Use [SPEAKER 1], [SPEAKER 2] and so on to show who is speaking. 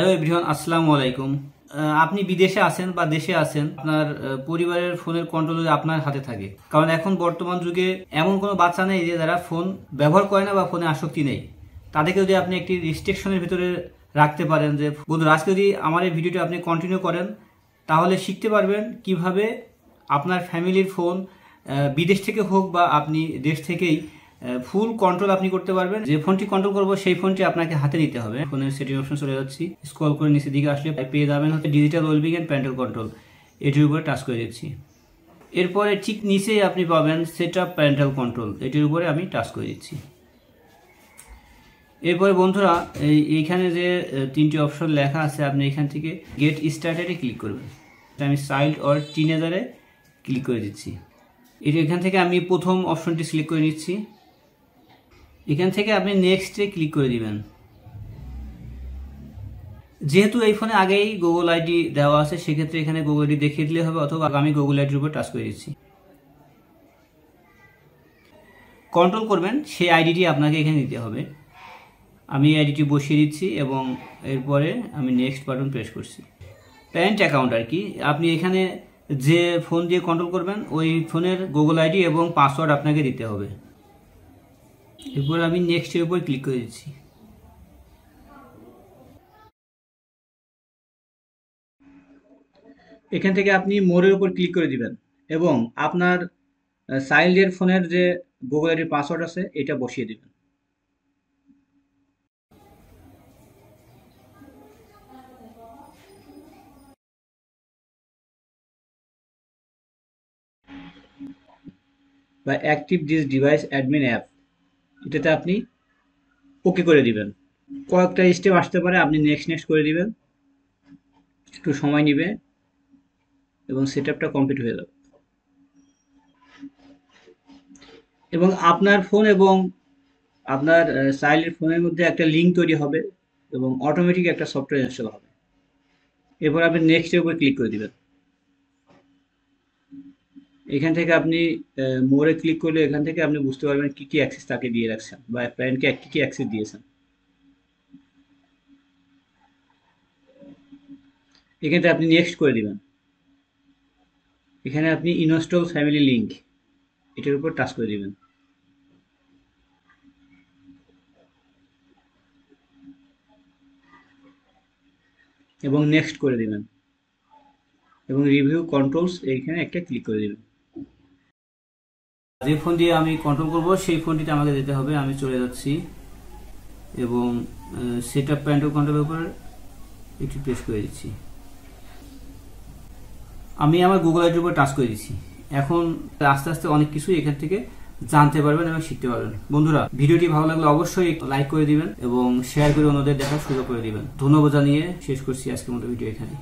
[SPEAKER 1] hello everyone আসসালামু আলাইকুম আপনি বিদেশে আছেন বা দেশে আছেন আপনার পরিবারের ফোনের কন্ট্রোল আপনার হাতে থাকে কারণ এখন বর্তমান যুগে এমন কোনো বাচ্চা নেই যে যারা ফোন ব্যবহার করে না বা ফোনে আসক্তি নেই তাদেরকে যদি আপনি একটি রিস্ট্রিকশনের ভিতরে রাখতে পারেন যে বন্ধু আজকে যদি আমার এই ভিডিওটি আপনি কন্টিনিউ করেন তাহলে শিখতে পারবেন কিভাবে আপনার ফ্যামিলির ফোন বিদেশ থেকে হোক বা আপনি দেশ থেকেই ফুল কন্ট্রোল আপনি করতে পারবেন যে ফোনটি কন্ট্রোল করবো সেই ফোনটি আপনাকে হাতে নিতে হবে ফোনের সেটিং অপশন চলে যাচ্ছি স্ক্রল করে নিচের দিকে আসলে পেয়ে যাবেন হচ্ছে digital wellbeing and parental control এটির উপরে টাচ করে দিচ্ছি এরপরে ঠিক নিচেই আপনি পাবেন সেট আপ প্যান্ডেল কন্ট্রোল এটির উপরে আমি টাচ করে দিচ্ছি এরপরে বন্ধুরা এইখানে যে তিনটি অপশন লেখা আছে আপনি এখান থেকে গেট স্টার্টেডে ক্লিক করবেন আমি চাইল্ড অর টিনেজারে ক্লিক করে দিচ্ছি এটি এখান থেকে আমি প্রথম অপশনটি সিলেক্ট করে নিচ্ছি এখান থেকে আপনি নেক্সটে ক্লিক করে দিবেন যেহেতু এই ফোনে আগেই গুগল আইডি দেওয়া আছে সেক্ষেত্রে এখানে গুগল আইডি দেখিয়ে দিলে হবে অথবা আমি গুগল আইডির উপর টাচ করে দিচ্ছি কন্ট্রোল করবেন সেই আইডিটি আপনাকে এখানে দিতে হবে আমি আইডিটি বসিয়ে দিচ্ছি এবং এরপরে আমি নেক্সট বাটন প্রেস করছি প্যান্ট অ্যাকাউন্ট আর কি আপনি এখানে যে ফোন দিয়ে কন্ট্রোল করবেন ওই ফোনের গুগল আইডি এবং পাসওয়ার্ড আপনাকে দিতে হবে এরপর আমি নেক্সটের উপর ক্লিক করে দিচ্ছি এখান থেকে আপনি মোরের উপর ক্লিক করে দিবেন এবং আপনার সাইল্ডের ফোনের যে গুগল আইডির পাসওয়ার্ড আছে এটা বসিয়ে দিবেন বা active this device admin app এটাতে আপনি ওকে করে দিবেন কয়েকটা স্টেপ আসতে পারে আপনি নেক্সট নেক্সট করে দিবেন একটু সময় নেবে এবং সেট আপটা কমপ্লিট হয়ে যাবে এবং আপনার ফোন এবং আপনার সাইলের ফোনের মধ্যে একটা লিঙ্ক তৈরি হবে এবং অটোমেটিক একটা সফটওয়্যার ইনস্টল হবে এরপর আপনি নেক্সটের উপর ক্লিক করে দেবেন এখান থেকে আপনি মোড়ে ক্লিক করলে এখান থেকে আপনি বুঝতে পারবেন কি কি অ্যাক্সেস তাকে দিয়ে রাখছেন বা ক্লায়েন্টকে কি কি অ্যাক্সেস দিয়েছেন এখান থেকে আপনি নেক্সট করে দিবেন এখানে আপনি ইনস্টল ফ্যামিলি লিঙ্ক এটার উপর টাচ করে দিবেন এবং নেক্সট করে দেবেন এবং রিভিউ কন্ট্রোলস এইখানে একটা ক্লিক করে দেবেন যে ফোন দিয়ে আমি কন্ট্রোল করব সেই ফোনটিতে আমাকে যেতে হবে আমি চলে যাচ্ছি এবং সেট আপ প্যান্টল কন্ট্রোলের উপর একটু প্রেস করে দিচ্ছি আমি আমার গুগল আইডির উপর টাচ করে দিচ্ছি এখন আস্তে আস্তে অনেক কিছু এখান থেকে জানতে পারবেন এবং শিখতে পারবেন বন্ধুরা ভিডিওটি ভালো লাগলে অবশ্যই লাইক করে দিবেন এবং শেয়ার করে অন্যদের দেখার সুযোগ করে দিবেন ধন্যবাদ জানিয়ে শেষ করছি আজকের মতো ভিডিও এখানে